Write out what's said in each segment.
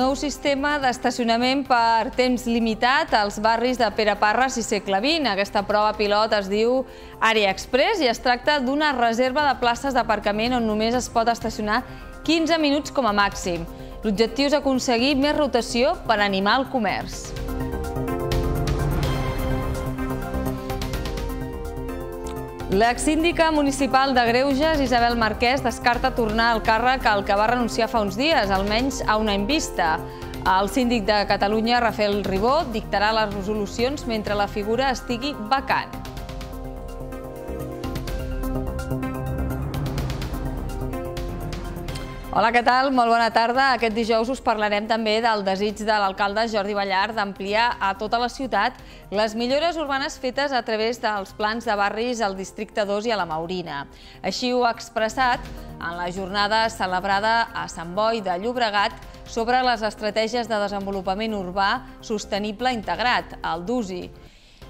Nou sistema d'estacionament per temps limitat als barris de Pere Parres i Segle XX. Aquesta prova pilot es diu Àrea Express i es tracta d'una reserva de places d'aparcament on només es pot estacionar 15 minuts com a màxim. L'objectiu és aconseguir més rotació per animar el comerç. L'exsíndica municipal de Greuges, Isabel Marquès, descarta tornar al càrrec al que va renunciar fa uns dies, almenys a un any vista. El síndic de Catalunya, Rafael Ribó, dictarà les resolucions mentre la figura estigui vacant. Hola, què tal? Molt bona tarda. Aquest dijous us parlarem també del desig de l'alcalde Jordi Ballart d'ampliar a tota la ciutat les millores urbanes fetes a través dels plans de barris al Districte 2 i a la Maurina. Així ho ha expressat en la jornada celebrada a Sant Boi de Llobregat sobre les estratègies de desenvolupament urbà sostenible integrat, el DUSI.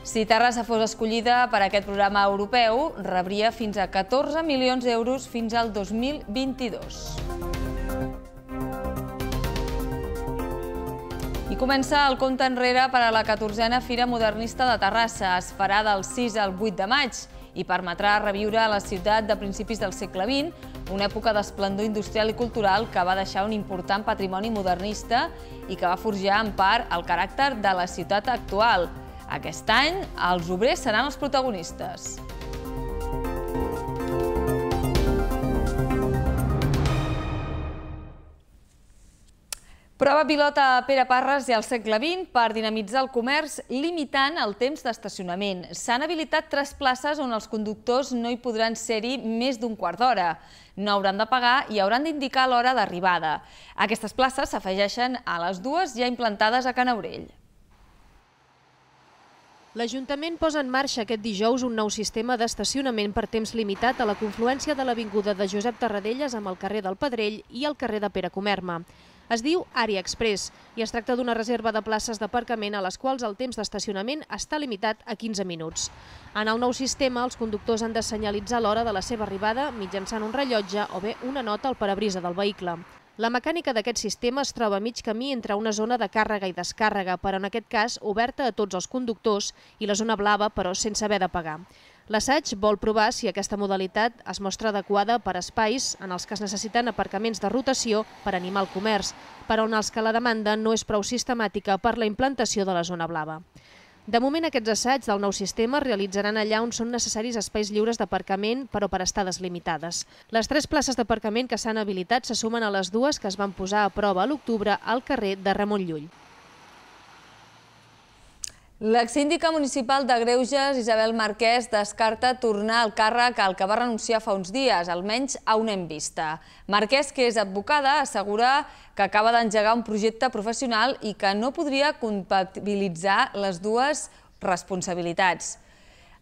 Si Terrassa fos escollida per aquest programa europeu, rebria fins a 14 milions d'euros fins al 2022. I comença el compte enrere per a la 14a Fira Modernista de Terrassa. Es farà del 6 al 8 de maig i permetrà reviure la ciutat de principis del segle XX, una època d'esplendor industrial i cultural que va deixar un important patrimoni modernista i que va forjar en part el caràcter de la ciutat actual. Aquest any, els obrers seran els protagonistes. Prova pilota a Pere Parres i al segle XX per dinamitzar el comerç limitant el temps d'estacionament. S'han habilitat tres places on els conductors no hi podran ser-hi més d'un quart d'hora. No hauran de pagar i hauran d'indicar l'hora d'arribada. Aquestes places s'afegeixen a les dues ja implantades a Canaurell. L'Ajuntament posa en marxa aquest dijous un nou sistema d'estacionament per temps limitat a la confluència de l'Avinguda de Josep Tarradellas amb el carrer del Pedrell i el carrer de Pere Comerma. Es diu Àrea Express i es tracta d'una reserva de places d'aparcament a les quals el temps d'estacionament està limitat a 15 minuts. En el nou sistema, els conductors han de senyalitzar l'hora de la seva arribada mitjançant un rellotge o bé una nota al parabrisa del vehicle. La mecànica d'aquest sistema es troba a mig camí entre una zona de càrrega i descàrrega, però en aquest cas oberta a tots els conductors, i la zona blava, però sense haver de pagar. L'assaig vol provar si aquesta modalitat es mostra adequada per espais en els que es necessiten aparcaments de rotació per animar el comerç, però en els que la demanda no és prou sistemàtica per la implantació de la zona blava. De moment, aquests assaigs del nou sistema es realitzaran allà on són necessaris espais lliures d'aparcament, però per estades limitades. Les tres places d'aparcament que s'han habilitat se sumen a les dues que es van posar a prova a l'octubre al carrer de Ramon Llull. L'exsíndica municipal de Greuges, Isabel Marquès, descarta tornar al càrrec al que va renunciar fa uns dies, almenys a un hem vista. Marquès, que és advocada, assegura que acaba d'engegar un projecte professional i que no podria compatibilitzar les dues responsabilitats.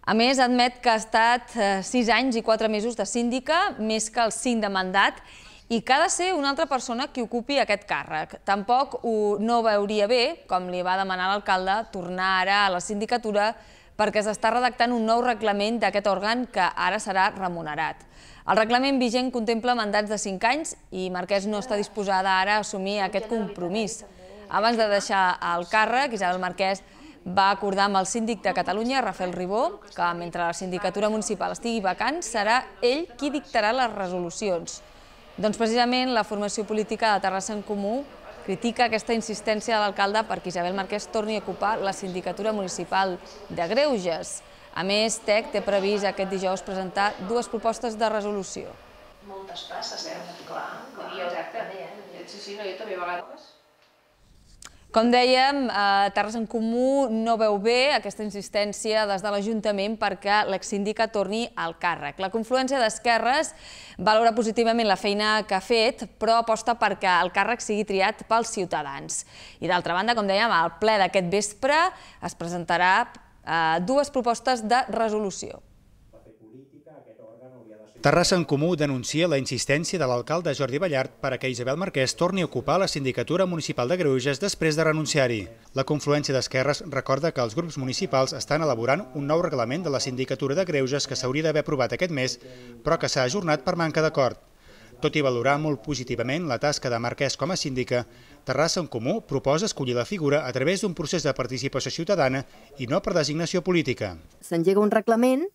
A més, admet que ha estat 6 eh, anys i 4 mesos de síndica, més que els 5 de mandat, i que ha de ser una altra persona qui ocupi aquest càrrec. Tampoc ho no veuria bé, com li va demanar l'alcalde, tornar ara a la sindicatura perquè s'està redactant un nou reglament d'aquest òrgan que ara serà remunerat. El reglament vigent contempla mandats de 5 anys i Marquès no està disposada ara a assumir aquest compromís. Abans de deixar el càrrec, Isabel Marquès va acordar amb el síndic de Catalunya, Rafael Ribó, que mentre la sindicatura municipal estigui vacant, serà ell qui dictarà les resolucions. Doncs precisament la formació política de Terrassa en Comú critica aquesta insistència de l'alcalde perquè Isabel Marquès torni a ocupar la sindicatura municipal de Greuges. A més, TEC té previst aquest dijous presentar dues propostes de resolució. Moltes passes, eh? Clar, clar, exacte. Sí, sí, no, jo també a vegades. Com dèiem, eh, Terres en Comú no veu bé aquesta insistència des de l'Ajuntament perquè l'exsíndica torni al càrrec. La confluència d'esquerres valora positivament la feina que ha fet, però aposta perquè el càrrec sigui triat pels ciutadans. I d'altra banda, com dèiem, al ple d'aquest vespre es presentarà eh, dues propostes de resolució. Terrassa en Comú denuncia la insistència de l'alcalde Jordi Ballart per a que Isabel Marquès torni a ocupar la sindicatura municipal de Greuges després de renunciar-hi. La confluència d'esquerres recorda que els grups municipals estan elaborant un nou reglament de la sindicatura de Greuges que s'hauria d'haver aprovat aquest mes, però que s'ha ajornat per manca d'acord. Tot i valorar molt positivament la tasca de Marquès com a síndica, Terrassa en Comú proposa escollir la figura a través d'un procés de participació ciutadana i no per designació política. S'engega un reglament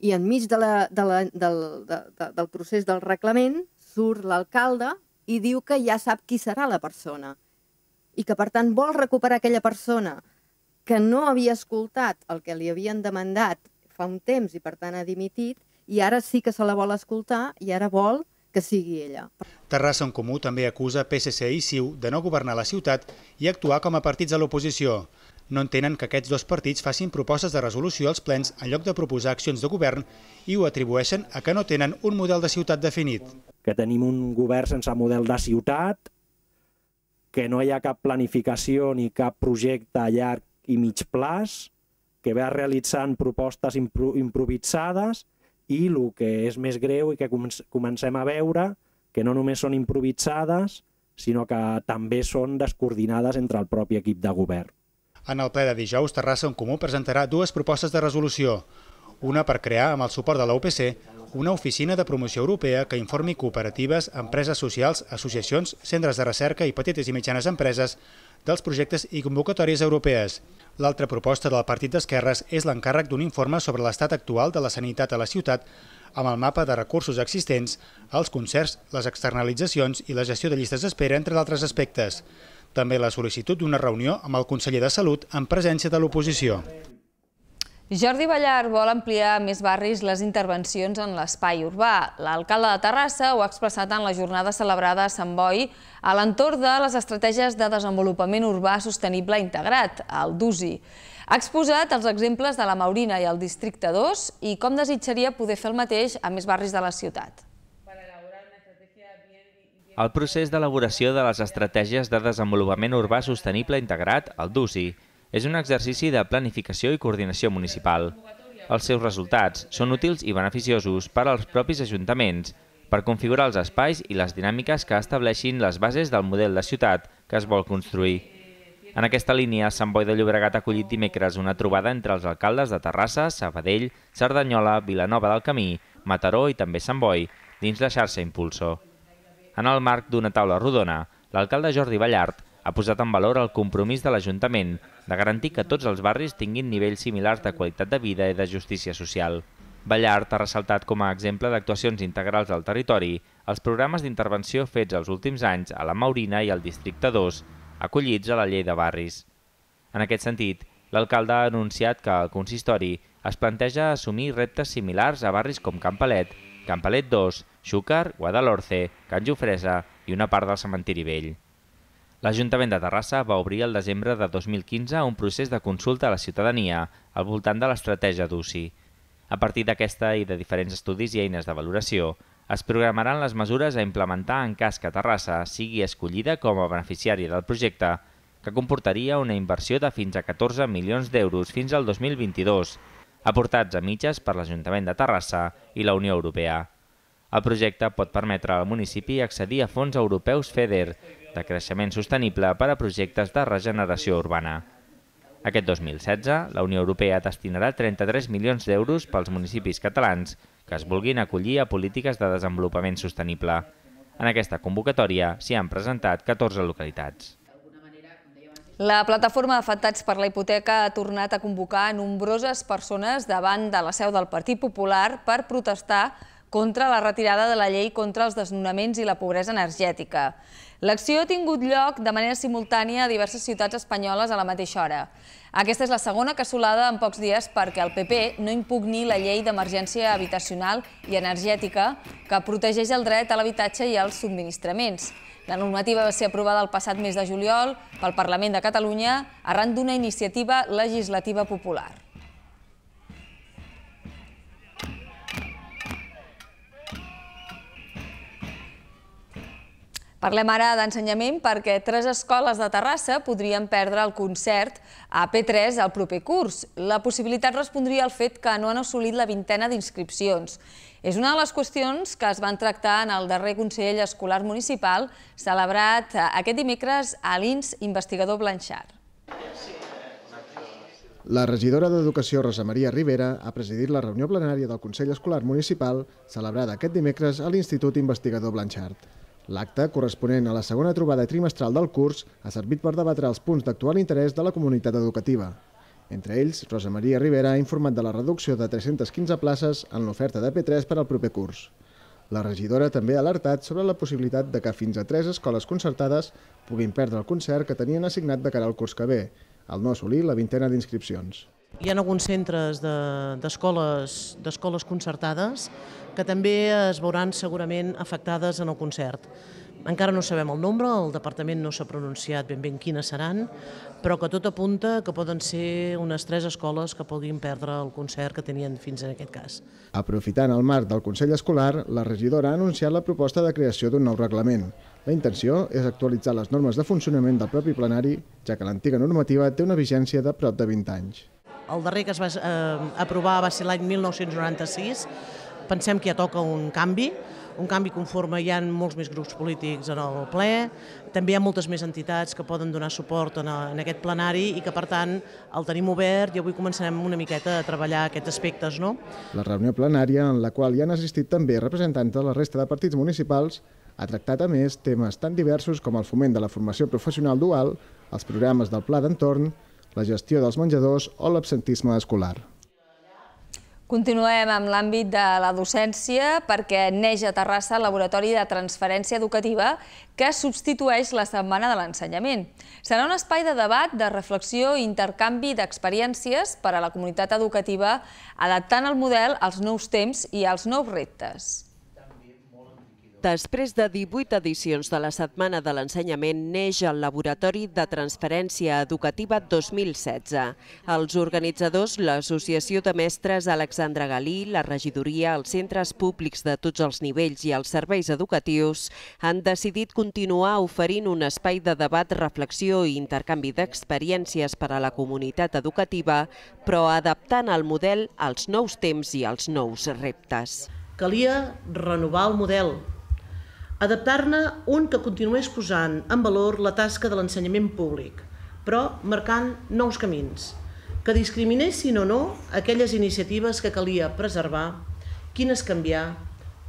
i enmig de la, de la, del, de, de, del procés del reglament surt l'alcalde i diu que ja sap qui serà la persona i que, per tant, vol recuperar aquella persona que no havia escoltat el que li havien demandat fa un temps i, per tant, ha dimitit, i ara sí que se la vol escoltar i ara vol que sigui ella. Terrassa en Comú també acusa PSC i CiU de no governar la ciutat i actuar com a partits de l'oposició no entenen que aquests dos partits facin propostes de resolució als plens en lloc de proposar accions de govern i ho atribueixen a que no tenen un model de ciutat definit. Que tenim un govern sense model de ciutat, que no hi ha cap planificació ni cap projecte a llarg i mig plaç, que ve realitzant propostes improvisades i el que és més greu i que comencem a veure que no només són improvisades, sinó que també són descoordinades entre el propi equip de govern. En el ple de dijous, Terrassa en Comú presentarà dues propostes de resolució. Una per crear, amb el suport de l'UPC, una oficina de promoció europea que informi cooperatives, empreses socials, associacions, centres de recerca i petites i mitjanes empreses dels projectes i convocatòries europees. L'altra proposta del Partit d'Esquerres és l'encàrrec d'un informe sobre l'estat actual de la sanitat a la ciutat amb el mapa de recursos existents, els concerts, les externalitzacions i la gestió de llistes d'espera, entre d'altres aspectes. També la sol·licitud d'una reunió amb el conseller de Salut en presència de l'oposició. Jordi Ballar vol ampliar a més barris les intervencions en l'espai urbà. L'alcalde de Terrassa ho ha expressat en la jornada celebrada a Sant Boi a l'entorn de les estratègies de desenvolupament urbà sostenible integrat, el DUSI. Ha exposat els exemples de la Maurina i el Districte 2 i com desitjaria poder fer el mateix a més barris de la ciutat el procés d'elaboració de les estratègies de desenvolupament urbà sostenible integrat, el DUSI, és un exercici de planificació i coordinació municipal. Els seus resultats són útils i beneficiosos per als propis ajuntaments per configurar els espais i les dinàmiques que estableixin les bases del model de ciutat que es vol construir. En aquesta línia, Sant Boi de Llobregat ha acollit dimecres una trobada entre els alcaldes de Terrassa, Sabadell, Cerdanyola, Vilanova del Camí, Mataró i també Sant Boi, dins la xarxa Impulso. En el marc d'una taula rodona, l'alcalde Jordi Ballart ha posat en valor el compromís de l'Ajuntament de garantir que tots els barris tinguin nivells similars de qualitat de vida i de justícia social. Ballart ha ressaltat com a exemple d'actuacions integrals al territori els programes d'intervenció fets els últims anys a la Maurina i al Districte 2, acollits a la Llei de Barris. En aquest sentit, l'alcalde ha anunciat que el consistori es planteja assumir reptes similars a barris com Campalet, Campalet 2, Xúcar, Guadalhorce, Can Jofresa i una part del cementiri vell. L'Ajuntament de Terrassa va obrir el desembre de 2015 un procés de consulta a la ciutadania al voltant de l'estratègia d'UCI. A partir d'aquesta i de diferents estudis i eines de valoració, es programaran les mesures a implementar en cas que Terrassa sigui escollida com a beneficiària del projecte, que comportaria una inversió de fins a 14 milions d'euros fins al 2022, aportats a mitges per l'Ajuntament de Terrassa i la Unió Europea. El projecte pot permetre al municipi accedir a fons europeus FEDER de creixement sostenible per a projectes de regeneració urbana. Aquest 2016, la Unió Europea destinarà 33 milions d'euros pels municipis catalans que es vulguin acollir a polítiques de desenvolupament sostenible. En aquesta convocatòria s'hi han presentat 14 localitats. La plataforma d'afectats per la hipoteca ha tornat a convocar nombroses persones davant de la seu del Partit Popular per protestar contra la retirada de la llei contra els desnonaments i la pobresa energètica. L'acció ha tingut lloc de manera simultània a diverses ciutats espanyoles a la mateixa hora. Aquesta és la segona cassolada en pocs dies perquè el PP no impugni la llei d'emergència habitacional i energètica que protegeix el dret a l'habitatge i als subministraments. La normativa va ser aprovada el passat mes de juliol pel Parlament de Catalunya arran d'una iniciativa legislativa popular. Parlem ara d'ensenyament perquè tres escoles de Terrassa podrien perdre el concert a P3 al proper curs. La possibilitat respondria al fet que no han assolit la vintena d'inscripcions. És una de les qüestions que es van tractar en el darrer Consell Escolar Municipal celebrat eh, aquest dimecres a l'INS Investigador Blanchard. La regidora d'Educació, Rosa Maria Rivera, ha presidit la reunió plenària del Consell Escolar Municipal celebrada aquest dimecres a l'Institut Investigador Blanchard. L'acte, corresponent a la segona trobada trimestral del curs, ha servit per debatre els punts d'actual interès de la comunitat educativa. Entre ells, Rosa Maria Rivera ha informat de la reducció de 315 places en l'oferta de P3 per al proper curs. La regidora també ha alertat sobre la possibilitat de que fins a tres escoles concertades puguin perdre el concert que tenien assignat de cara al curs que ve, al no assolir la vintena d'inscripcions. Hi ha alguns centres d'escoles de, concertades que també es veuran segurament afectades en el concert. Encara no sabem el nombre, el departament no s'ha pronunciat ben bé quines seran, però que tot apunta que poden ser unes tres escoles que puguin perdre el concert que tenien fins en aquest cas. Aprofitant el marc del Consell Escolar, la regidora ha anunciat la proposta de creació d'un nou reglament. La intenció és actualitzar les normes de funcionament del propi plenari, ja que l'antiga normativa té una vigència de prop de 20 anys el darrer que es va eh, aprovar va ser l'any 1996, pensem que ja toca un canvi, un canvi conforme hi ha molts més grups polítics en el ple, també hi ha moltes més entitats que poden donar suport en, a, en aquest plenari i que, per tant, el tenim obert i avui començarem una miqueta a treballar aquests aspectes. No? La reunió plenària, en la qual hi han assistit també representants de la resta de partits municipals, ha tractat, a més, temes tan diversos com el foment de la formació professional dual, els programes del Pla d'Entorn, la gestió dels menjadors o l'absentisme escolar. Continuem amb l'àmbit de la docència perquè neix a Terrassa el Laboratori de Transferència Educativa que substitueix la Setmana de l'Ensenyament. Serà un espai de debat, de reflexió i intercanvi d'experiències per a la comunitat educativa adaptant el model als nous temps i als nous reptes. Després de 18 edicions de la Setmana de l'Ensenyament, neix el Laboratori de Transferència Educativa 2016. Els organitzadors, l'Associació de Mestres Alexandre Galí, la regidoria, els centres públics de tots els nivells i els serveis educatius, han decidit continuar oferint un espai de debat, reflexió i intercanvi d'experiències per a la comunitat educativa, però adaptant el model als nous temps i als nous reptes. Calia renovar el model, adaptar-ne un que continués posant en valor la tasca de l'ensenyament públic, però marcant nous camins, que discriminessin o no aquelles iniciatives que calia preservar, quines canviar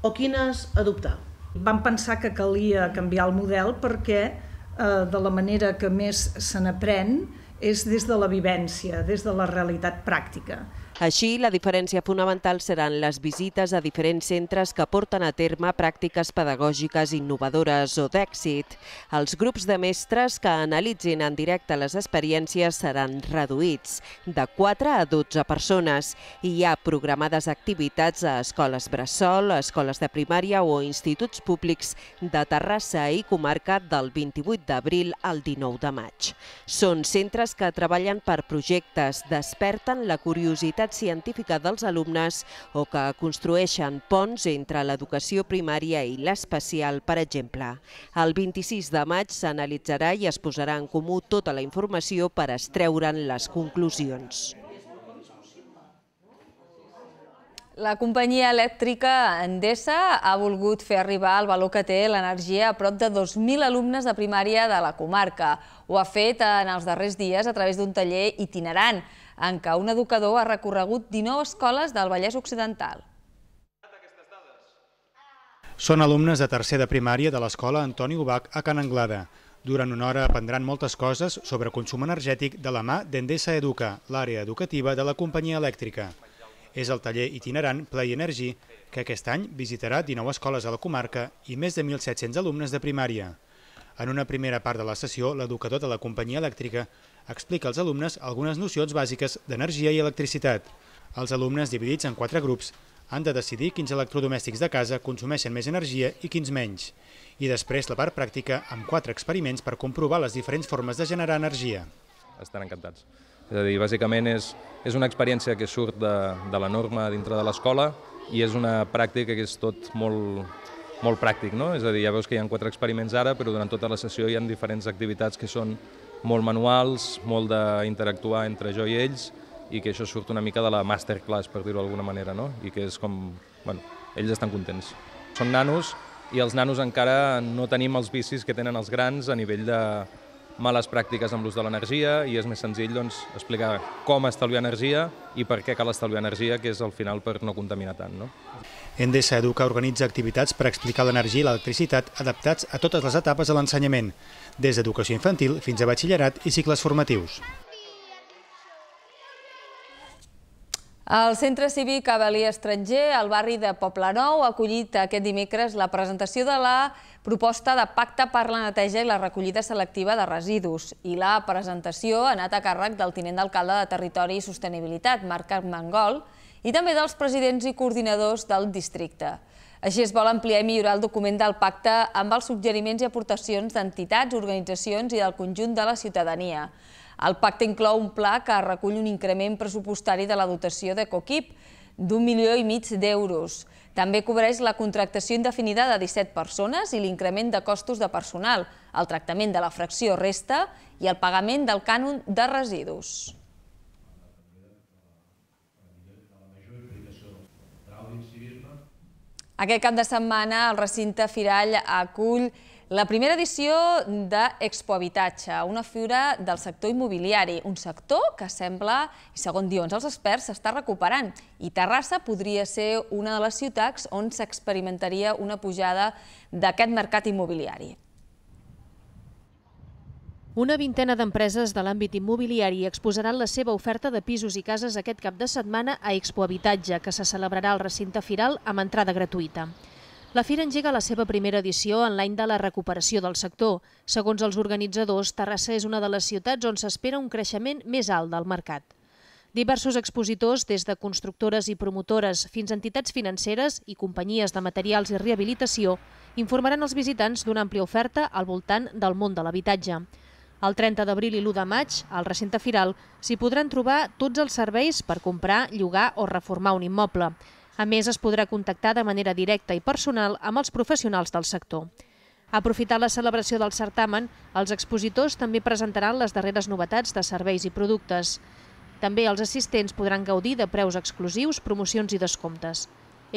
o quines adoptar. Vam pensar que calia canviar el model perquè eh, de la manera que més se n'aprèn és des de la vivència, des de la realitat pràctica. Així, la diferència fonamental seran les visites a diferents centres que porten a terme pràctiques pedagògiques innovadores o d'èxit. Els grups de mestres que analitzin en directe les experiències seran reduïts, de 4 a 12 persones. Hi ha programades activitats a escoles bressol, escoles de primària o instituts públics de Terrassa i comarca del 28 d'abril al 19 de maig. Són centres que treballen per projectes, desperten la curiositat capacitat científica dels alumnes o que construeixen ponts entre l'educació primària i l'especial, per exemple. El 26 de maig s'analitzarà i es posarà en comú tota la informació per estreure'n les conclusions. La companyia elèctrica Endesa ha volgut fer arribar el valor que té l'energia a prop de 2.000 alumnes de primària de la comarca. Ho ha fet en els darrers dies a través d'un taller itinerant, en què un educador ha recorregut 19 escoles del Vallès Occidental. Són alumnes de tercer de primària de l'escola Antoni Ubach a Can Anglada. Durant una hora aprendran moltes coses sobre consum energètic de la mà d'Endesa Educa, l'àrea educativa de la companyia elèctrica. És el taller itinerant Play Energy, que aquest any visitarà 19 escoles a la comarca i més de 1.700 alumnes de primària. En una primera part de la sessió, l'educador de la companyia elèctrica explica als alumnes algunes nocions bàsiques d'energia i electricitat. Els alumnes, dividits en quatre grups, han de decidir quins electrodomèstics de casa consumeixen més energia i quins menys. I després la part pràctica amb quatre experiments per comprovar les diferents formes de generar energia. Estan encantats. És a dir, bàsicament és, és una experiència que surt de, de la norma dintre de l'escola i és una pràctica que és tot molt, molt pràctic, no? És a dir, ja veus que hi ha quatre experiments ara, però durant tota la sessió hi ha diferents activitats que són molt manuals, molt d'interactuar entre jo i ells, i que això surt una mica de la masterclass, per dir-ho d'alguna manera, no? I que és com... Bueno, ells estan contents. Són nanos i els nanos encara no tenim els vicis que tenen els grans a nivell de, males pràctiques amb l'ús de l'energia i és més senzill doncs, explicar com estalviar energia i per què cal estalviar energia, que és al final per no contaminar tant. No? Endesa Educa organitza activitats per explicar l'energia i l'electricitat adaptats a totes les etapes de l'ensenyament, des d'educació infantil fins a batxillerat i cicles formatius. El Centre Cívic Avalí Estranger, al barri de Poblenou, ha acollit aquest dimecres la presentació de la proposta de pacte per la neteja i la recollida selectiva de residus. I la presentació ha anat a càrrec del tinent d'alcalde de Territori i Sostenibilitat, Marc Mangol, i també dels presidents i coordinadors del districte. Així es vol ampliar i millorar el document del pacte amb els suggeriments i aportacions d'entitats, organitzacions i del conjunt de la ciutadania. El pacte inclou un pla que recull un increment pressupostari de la dotació de Coquip d'un milió i mig d'euros. També cobreix la contractació indefinida de 17 persones i l'increment de costos de personal, el tractament de la fracció resta i el pagament del cànon de residus. Aquest cap de setmana el recinte Firall acull la primera edició d'Expo Habitatge, una fiura del sector immobiliari, un sector que sembla, segons diuen els experts, s'està recuperant. I Terrassa podria ser una de les ciutats on s'experimentaria una pujada d'aquest mercat immobiliari. Una vintena d'empreses de l'àmbit immobiliari exposaran la seva oferta de pisos i cases aquest cap de setmana a Expo Habitatge, que se celebrarà al recinte firal amb entrada gratuïta. La fira engega la seva primera edició en l'any de la recuperació del sector. Segons els organitzadors, Terrassa és una de les ciutats on s'espera un creixement més alt del mercat. Diversos expositors, des de constructores i promotores fins a entitats financeres i companyies de materials i rehabilitació, informaran els visitants d'una àmplia oferta al voltant del món de l'habitatge. El 30 d'abril i l'1 de maig, al recinte firal, s'hi podran trobar tots els serveis per comprar, llogar o reformar un immoble. A més, es podrà contactar de manera directa i personal amb els professionals del sector. Aprofitant la celebració del certamen, els expositors també presentaran les darreres novetats de serveis i productes. També els assistents podran gaudir de preus exclusius, promocions i descomptes.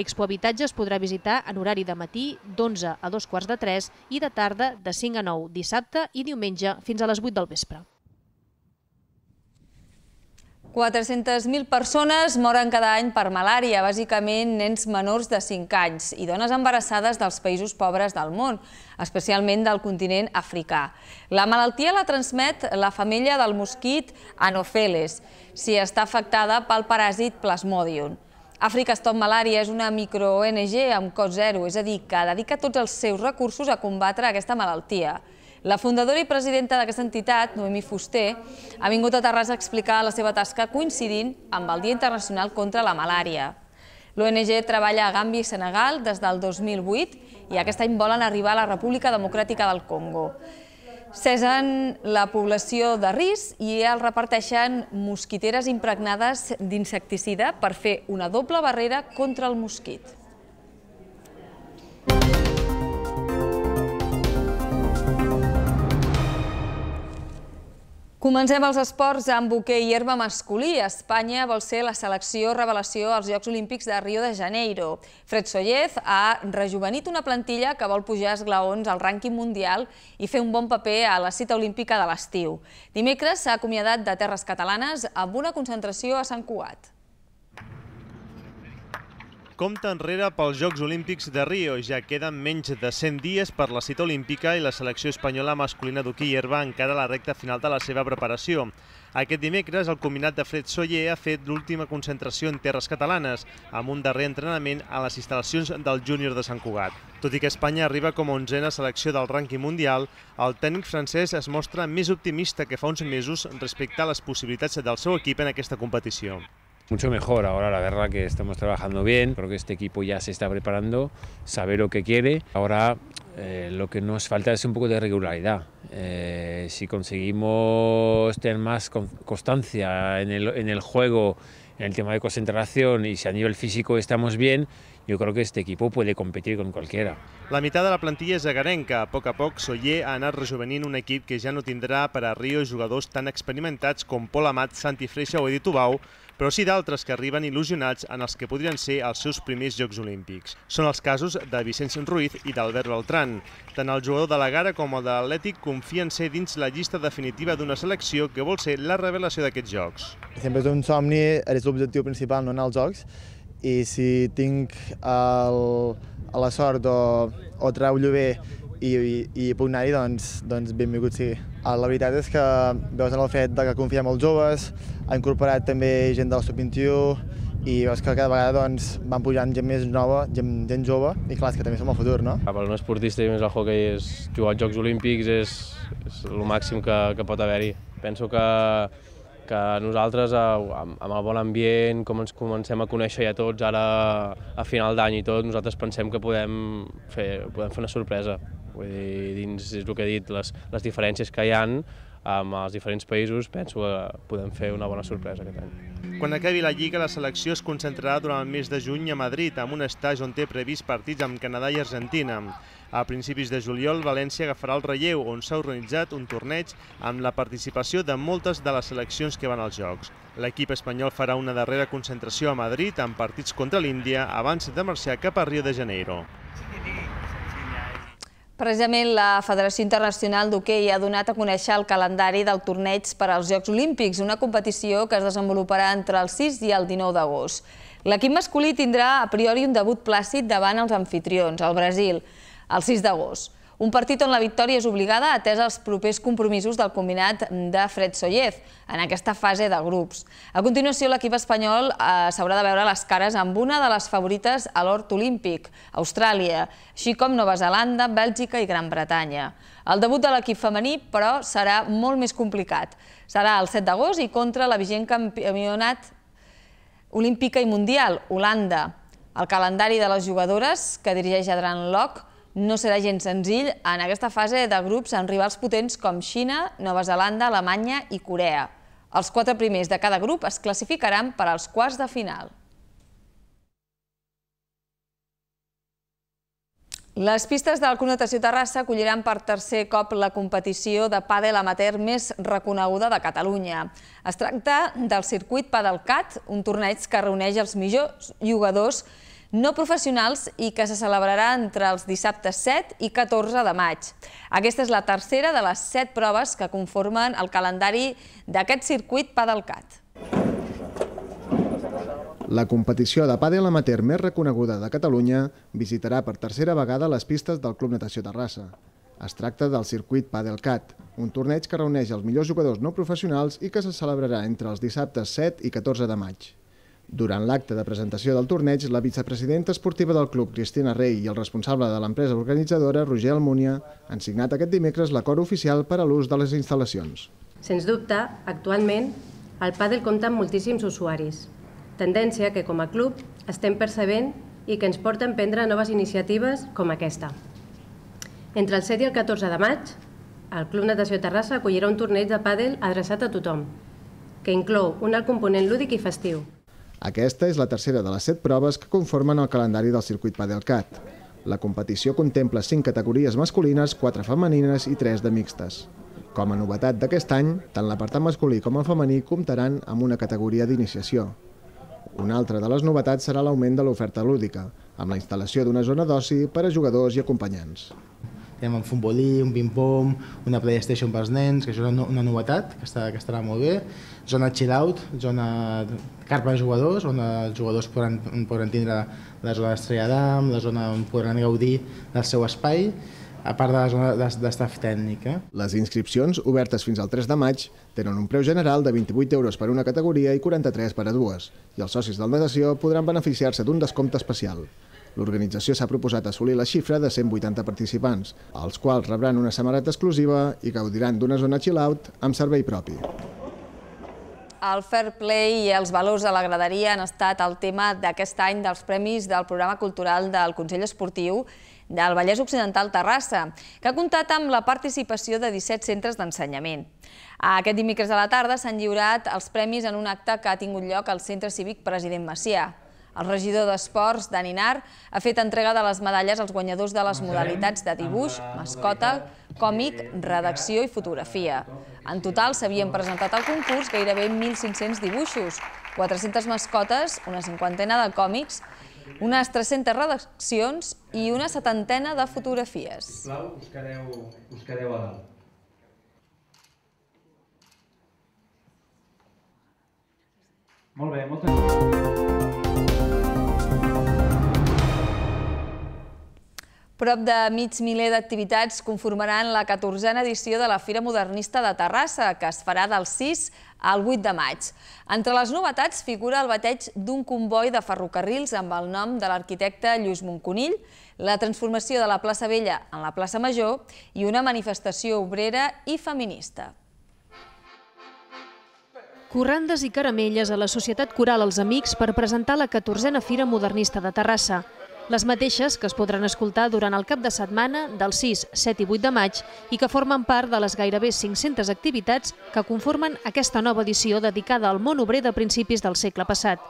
Expo Habitatge es podrà visitar en horari de matí d'11 a 2 quarts de 3 i de tarda de 5 a 9 dissabte i diumenge fins a les 8 del vespre. 400.000 persones moren cada any per malària, bàsicament nens menors de 5 anys i dones embarassades dels països pobres del món, especialment del continent africà. La malaltia la transmet la femella del mosquit Anopheles, si està afectada pel paràsit Plasmodium. Àfrica Stop Malària és una micro-ONG amb cost zero, és a dir, que dedica tots els seus recursos a combatre aquesta malaltia. La fundadora i presidenta d'aquesta entitat, Noemi Fuster, ha vingut a Terrassa a explicar la seva tasca coincidint amb el Dia Internacional contra la Malària. L'ONG treballa a Gambi i Senegal des del 2008 i aquest any volen arribar a la República Democràtica del Congo. Cesen la població de risc i el reparteixen mosquiteres impregnades d'insecticida per fer una doble barrera contra el mosquit. Música Comencem els esports amb hoquei i herba masculí. Espanya vol ser la selecció revelació als Jocs Olímpics de Rio de Janeiro. Fred Sollez ha rejuvenit una plantilla que vol pujar esglaons al rànquing mundial i fer un bon paper a la cita olímpica de l'estiu. Dimecres s'ha acomiadat de Terres Catalanes amb una concentració a Sant Cugat compta enrere pels Jocs Olímpics de Rio. Ja queden menys de 100 dies per la cita olímpica i la selecció espanyola masculina d'hoquei herba encara a la recta final de la seva preparació. Aquest dimecres, el combinat de Fred Soller ha fet l'última concentració en terres catalanes, amb un darrer entrenament a les instal·lacions del júnior de Sant Cugat. Tot i que Espanya arriba com a onzena selecció del rànquing mundial, el tècnic francès es mostra més optimista que fa uns mesos respecte a les possibilitats del seu equip en aquesta competició. mucho mejor. Ahora la verdad que estamos trabajando bien, creo que este equipo ya se está preparando, sabe lo que quiere. Ahora eh, lo que nos falta es un poco de regularidad. Eh, si conseguimos tener más constancia en el, juego, en el tema de concentración y si a nivel físico estamos bien, yo creo que este equipo puede competir con cualquiera. La mitad de la plantilla es agarenca. A poco a poco Soller ha anat rejuvenint un equipo que ya no tendrá para Río jugadores tan experimentados como Pol Amat, Santi Freixa o Edi Tubau, però sí d'altres que arriben il·lusionats en els que podrien ser els seus primers Jocs Olímpics. Són els casos de Vicenç Ruiz i d'Albert Beltrán. Tant el jugador de la Gara com el de l'Atlètic confien ser dins la llista definitiva d'una selecció que vol ser la revelació d'aquests Jocs. Sempre és un somni, és l'objectiu principal, no anar als Jocs, i si tinc el, la sort o, o treu-lo bé i, i, i puc anar-hi, doncs, doncs benvingut sigui. Ah, la veritat és que veus en el fet de que confia els joves, ha incorporat també gent del Sub-21 i veus que cada vegada doncs, van pujant gent més nova, gent, gent jove, i clar, és que també som el futur, no? Per un esportista i més el hockey és jugar als Jocs Olímpics és, és el màxim que, que pot haver-hi. Penso que que nosaltres, amb, amb el bon ambient, com ens comencem a conèixer ja tots, ara a final d'any i tot, nosaltres pensem que podem fer, podem fer una sorpresa. Vull dir, dins és el que he dit, les, les diferències que hi han amb els diferents països, penso que podem fer una bona sorpresa aquest any. Quan acabi la Lliga, la selecció es concentrarà durant el mes de juny a Madrid, amb un estatge on té previst partits amb Canadà i Argentina. A principis de juliol, València agafarà el relleu, on s'ha organitzat un torneig amb la participació de moltes de les seleccions que van als Jocs. L'equip espanyol farà una darrera concentració a Madrid amb partits contra l'Índia abans de marxar cap a Rio de Janeiro. Precisament la Federació Internacional d'Hockey ha donat a conèixer el calendari del torneig per als Jocs Olímpics, una competició que es desenvoluparà entre el 6 i el 19 d'agost. L'equip masculí tindrà a priori un debut plàcid davant els anfitrions, el Brasil, el 6 d'agost. Un partit on la victòria és obligada atès els propers compromisos del combinat de Fred Sollez en aquesta fase de grups. A continuació, l'equip espanyol eh, s'haurà de veure les cares amb una de les favorites a l'hort olímpic, Austràlia, així com Nova Zelanda, Bèlgica i Gran Bretanya. El debut de l'equip femení, però, serà molt més complicat. Serà el 7 d'agost i contra la vigent campionat olímpica i mundial, Holanda. El calendari de les jugadores, que dirigeix Adran Locke, no serà gens senzill en aquesta fase de grups amb rivals potents com Xina, Nova Zelanda, Alemanya i Corea. Els quatre primers de cada grup es classificaran per als quarts de final. Les pistes del Club Natació Terrassa acolliran per tercer cop la competició de pàdel amateur més reconeguda de Catalunya. Es tracta del circuit Padelcat, un torneig que reuneix els millors jugadors que no professionals i que se celebrarà entre els dissabtes 7 i 14 de maig. Aquesta és la tercera de les 7 proves que conformen el calendari d'aquest circuit PADELCAT. La competició de pàdel amateur més reconeguda de Catalunya visitarà per tercera vegada les pistes del Club Natació Terrassa. Es tracta del circuit Padelcat, un torneig que reuneix els millors jugadors no professionals i que se celebrarà entre els dissabtes 7 i 14 de maig. Durant l'acte de presentació del torneig, la vicepresidenta esportiva del club, Cristina Rey, i el responsable de l'empresa organitzadora, Roger Almunia, han signat aquest dimecres l'acord oficial per a l'ús de les instal·lacions. Sens dubte, actualment, el pàdel compta amb moltíssims usuaris, tendència que com a club estem percebent i que ens porta a emprendre noves iniciatives com aquesta. Entre el 7 i el 14 de maig, el Club Natació Terrassa acollirà un torneig de pàdel adreçat a tothom, que inclou un alt component lúdic i festiu. Aquesta és la tercera de les set proves que conformen el calendari del circuit Padelcat. La competició contempla 5 categories masculines, 4 femenines i 3 de mixtes. Com a novetat d'aquest any, tant l'apartat masculí com el femení comptaran amb una categoria d'iniciació. Una altra de les novetats serà l'augment de l'oferta lúdica, amb la instal·lació d'una zona d'oci per a jugadors i acompanyants. Tenim un futbolí, un ping-pong, una PlayStation pels nens, que això és una novetat, que, que estarà molt bé, zona chill-out, zona carpa de jugadors, on els jugadors podran, podran tindre la zona d'am, la zona on podran gaudir del seu espai, a part de la zona d'estaf tècnic. Eh? Les inscripcions, obertes fins al 3 de maig, tenen un preu general de 28 euros per una categoria i 43 per a dues, i els socis del natació podran beneficiar-se d'un descompte especial. L'organització s'ha proposat assolir la xifra de 180 participants, els quals rebran una samarreta exclusiva i gaudiran d'una zona chill-out amb servei propi. El fair play i els valors de la graderia han estat el tema d'aquest any dels Premis del Programa Cultural del Consell Esportiu del Vallès Occidental Terrassa, que ha comptat amb la participació de 17 centres d'ensenyament. Aquest dimícres a la tarda s'han lliurat els premis en un acte que ha tingut lloc al Centre Cívic President Macià. El regidor d'Esports, Dani Nar, ha fet entrega de les medalles als guanyadors de les modalitats de dibuix, mascota, còmic, redacció i fotografia. En total s'havien presentat al concurs gairebé 1.500 dibuixos, 400 mascotes, una cinquantena de còmics, unes 300 redaccions i una setantena de fotografies. Sisplau, us quedeu a dalt. Molt bé, moltes gràcies. Prop de mig miler d'activitats conformaran la 14a edició de la Fira Modernista de Terrassa, que es farà del 6 al 8 de maig. Entre les novetats figura el bateig d'un comboi de ferrocarrils amb el nom de l'arquitecte Lluís Monconill, la transformació de la plaça Vella en la plaça Major i una manifestació obrera i feminista. Corrandes i caramelles a la Societat Coral Els Amics per presentar la 14a Fira Modernista de Terrassa les mateixes que es podran escoltar durant el cap de setmana del 6, 7 i 8 de maig i que formen part de les gairebé 500 activitats que conformen aquesta nova edició dedicada al món obrer de principis del segle passat.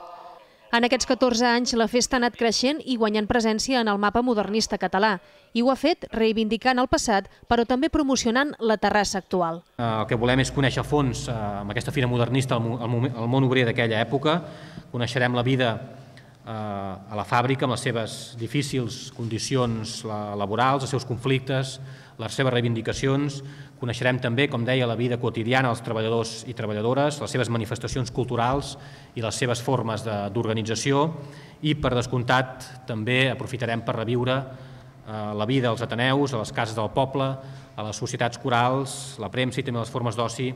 En aquests 14 anys, la festa ha anat creixent i guanyant presència en el mapa modernista català i ho ha fet reivindicant el passat, però també promocionant la terrassa actual. Eh, el que volem és conèixer a fons, eh, amb aquesta fira modernista, el món obrer d'aquella època. Coneixerem la vida Eh, a la fàbrica amb les seves difícils condicions laborals, els seus conflictes, les seves reivindicacions. Coneixerem també, com deia, la vida quotidiana dels treballadors i treballadores, les seves manifestacions culturals i les seves formes d'organització i, per descomptat, també aprofitarem per reviure eh, la vida als Ateneus, a les cases del poble, a les societats corals, la premsa i també les formes d'oci,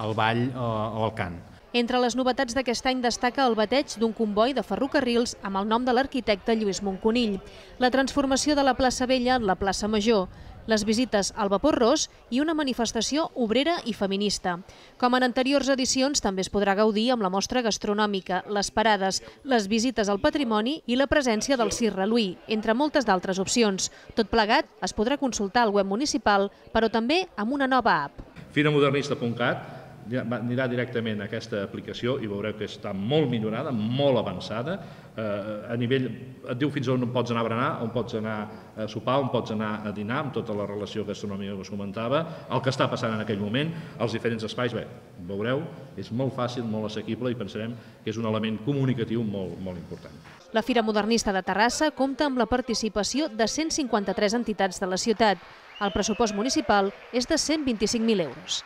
el ball eh, o el cant. Entre les novetats d'aquest any destaca el bateig d'un comboi de ferrocarrils amb el nom de l'arquitecte Lluís Monconill, la transformació de la plaça Vella en la plaça Major, les visites al vapor ros i una manifestació obrera i feminista. Com en anteriors edicions, també es podrà gaudir amb la mostra gastronòmica, les parades, les visites al patrimoni i la presència del Sir Reluí, entre moltes d'altres opcions. Tot plegat es podrà consultar al web municipal, però també amb una nova app. Firamodernista.cat anirà directament a aquesta aplicació i veureu que està molt millorada, molt avançada, eh, a nivell, et diu fins on pots anar a berenar, on pots anar a sopar, on pots anar a dinar, amb tota la relació gastronòmica que us comentava, el que està passant en aquell moment, els diferents espais, bé, veureu, és molt fàcil, molt assequible i pensarem que és un element comunicatiu molt, molt important. La Fira Modernista de Terrassa compta amb la participació de 153 entitats de la ciutat. El pressupost municipal és de 125.000 euros.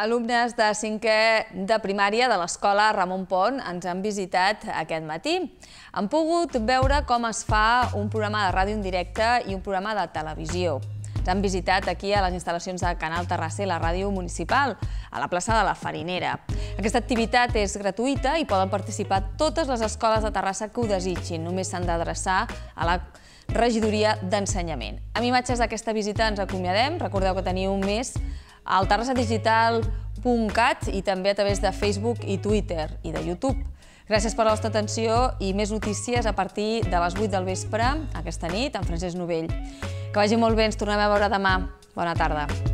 Alumnes de 5è de primària de l'escola Ramon Pont ens han visitat aquest matí. Han pogut veure com es fa un programa de ràdio en directe i un programa de televisió. Ens han visitat aquí a les instal·lacions de Canal Terrassa i la ràdio municipal, a la plaça de la Farinera. Aquesta activitat és gratuïta i poden participar totes les escoles de Terrassa que ho desitgin. Només s'han d'adreçar a la regidoria d'ensenyament. Amb imatges d'aquesta visita ens acomiadem. Recordeu que teniu més al terrassadigital.cat i també a través de Facebook i Twitter i de YouTube. Gràcies per la vostra atenció i més notícies a partir de les 8 del vespre, aquesta nit, amb Francesc Novell. Que vagi molt bé, ens tornem a veure demà. Bona tarda.